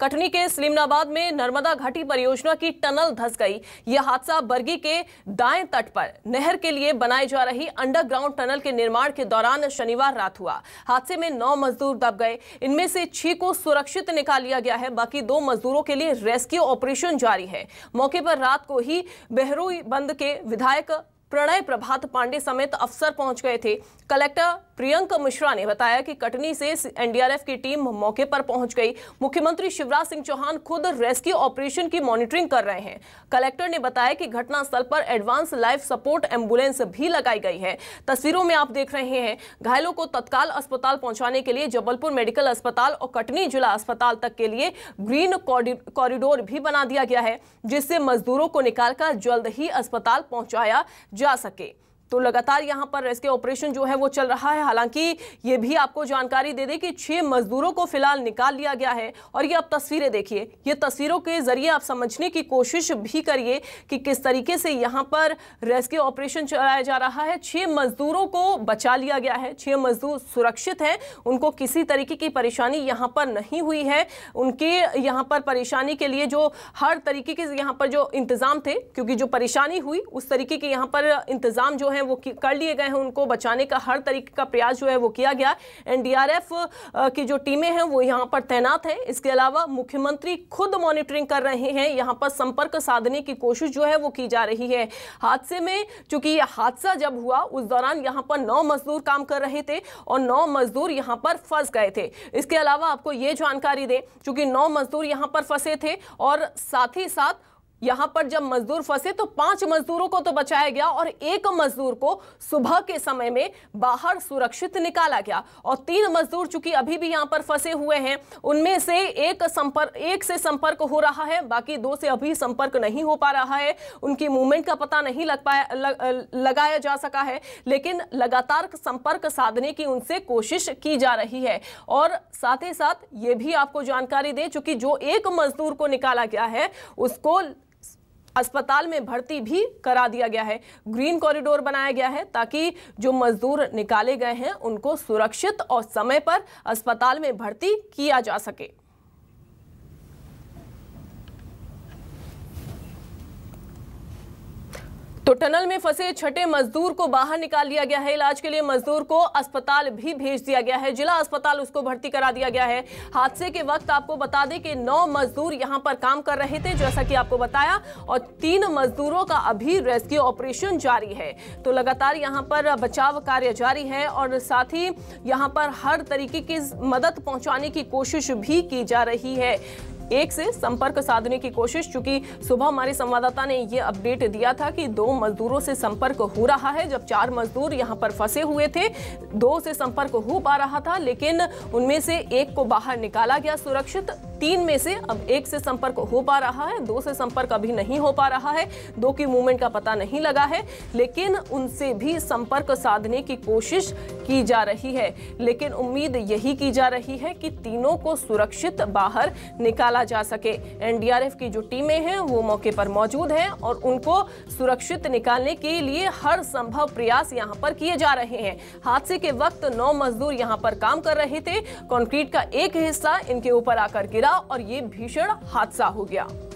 कटनी के सलीमनाबाद में नर्मदा घाटी परियोजना की टनल धस गई यह हादसा बरगी के दाएं तट पर नहर के लिए बनाई जा रही अंडरग्राउंड टनल के निर्माण के दौरान शनिवार रात हुआ हादसे में नौ मजदूर दब गए इनमें से छह को सुरक्षित निकाल लिया गया है बाकी दो मजदूरों के लिए रेस्क्यू ऑपरेशन जारी है मौके पर रात को ही बेहरू बंद के विधायक प्रणय प्रभात पांडे समेत अफसर पहुंच गए थे कलेक्टर प्रियंक मिश्रा ने बताया कि कटनी से एनडीआरएफ की टीम मौके पर पहुंच गई मुख्यमंत्री शिवराज सिंह चौहान खुद रेस्क्यू ऑपरेशन की मॉनिटरिंग कर रहे हैं कलेक्टर ने बताया कि घटनास्थल पर एडवांस लाइफ सपोर्ट एम्बुलेंस भी लगाई गई है तस्वीरों में आप देख रहे हैं घायलों को तत्काल अस्पताल पहुंचाने के लिए जबलपुर मेडिकल अस्पताल और कटनी जिला अस्पताल तक के लिए ग्रीन कॉरिडोर भी बना दिया गया है जिससे मजदूरों को निकालकर जल्द ही अस्पताल पहुंचाया जा सके तो लगातार यहां पर रेस्क्यू ऑपरेशन जो है वो चल रहा है हालांकि ये भी आपको जानकारी दे दें कि छह मजदूरों को फिलहाल निकाल लिया गया है और ये आप तस्वीरें देखिए ये तस्वीरों के जरिए आप समझने की कोशिश भी करिए कि किस तरीके से यहाँ पर रेस्क्यू ऑपरेशन चलाया जा रहा है छह मजदूरों को बचा लिया गया है छह मजदूर सुरक्षित हैं उनको किसी तरीके की परेशानी यहाँ पर नहीं हुई है उनके यहाँ पर परेशानी के लिए जो हर तरीके के यहाँ पर जो इंतज़ाम थे क्योंकि जो परेशानी हुई उस तरीके के यहाँ पर इंतज़ाम जो है हैं वो कर लिए गए हैं उनको बचाने का हर तरीके का प्रयास जो है वो किया गया एन की जो टीमें हैं वो यहाँ पर तैनात हैं इसके अलावा मुख्यमंत्री खुद मॉनिटरिंग कर रहे हैं यहाँ पर संपर्क साधने की कोशिश जो है वो की जा रही है हादसे में चूंकि हादसा जब हुआ उस दौरान यहाँ पर नौ मजदूर काम कर रहे थे और नौ मजदूर यहाँ पर फंस गए थे इसके अलावा आपको ये जानकारी दें चूंकि नौ मजदूर यहाँ पर फंसे थे और साथ ही साथ यहां पर जब मजदूर फंसे तो पांच मजदूरों को तो बचाया गया और एक मजदूर को सुबह के समय में बाहर सुरक्षित निकाला गया और तीन मजदूर चूंकि अभी भी यहां पर फंसे हुए हैं उनमें से एक संपर्क एक से संपर्क हो रहा है बाकी दो से अभी संपर्क नहीं हो पा रहा है उनकी मूवमेंट का पता नहीं लग पाया लग, लगाया जा सका है लेकिन लगातार संपर्क साधने की उनसे कोशिश की जा रही है और साथ ही साथ ये भी आपको जानकारी दे चूंकि जो एक मजदूर को निकाला गया है उसको अस्पताल में भर्ती भी करा दिया गया है ग्रीन कॉरिडोर बनाया गया है ताकि जो मजदूर निकाले गए हैं उनको सुरक्षित और समय पर अस्पताल में भर्ती किया जा सके टनल में फंसे छठे मजदूर को बाहर निकाल लिया गया है इलाज के लिए मजदूर को अस्पताल भी भेज दिया गया है जिला अस्पताल उसको भर्ती करा दिया गया है हादसे के वक्त आपको बता दें कि नौ मजदूर यहां पर काम कर रहे थे जैसा कि आपको बताया और तीन मजदूरों का अभी रेस्क्यू ऑपरेशन जारी है तो लगातार यहाँ पर बचाव कार्य जारी है और साथ ही यहाँ पर हर तरीके की मदद पहुंचाने की कोशिश भी की जा रही है एक से संपर्क साधने की कोशिश चूंकि सुबह हमारे संवाददाता ने ये अपडेट दिया था कि दो मजदूरों से संपर्क हो रहा है जब चार मजदूर यहाँ पर फंसे हुए थे दो से संपर्क हो पा रहा था लेकिन उनमें से एक को बाहर निकाला गया सुरक्षित तीन में से अब एक से संपर्क हो पा रहा है दो से संपर्क अभी नहीं हो पा रहा है दो की मूवमेंट का पता नहीं लगा है लेकिन उनसे भी संपर्क साधने की कोशिश की जा रही है लेकिन उम्मीद यही की जा रही है कि तीनों को सुरक्षित बाहर निकाला जा सके एनडीआरएफ की जो टीमें हैं वो मौके पर मौजूद हैं और उनको सुरक्षित निकालने के लिए हर संभव प्रयास यहाँ पर किए जा रहे हैं हादसे के वक्त नौ मजदूर यहाँ पर काम कर रहे थे कॉन्क्रीट का एक हिस्सा इनके ऊपर आकर गिरा निकला और ये भीषण हादसा हो गया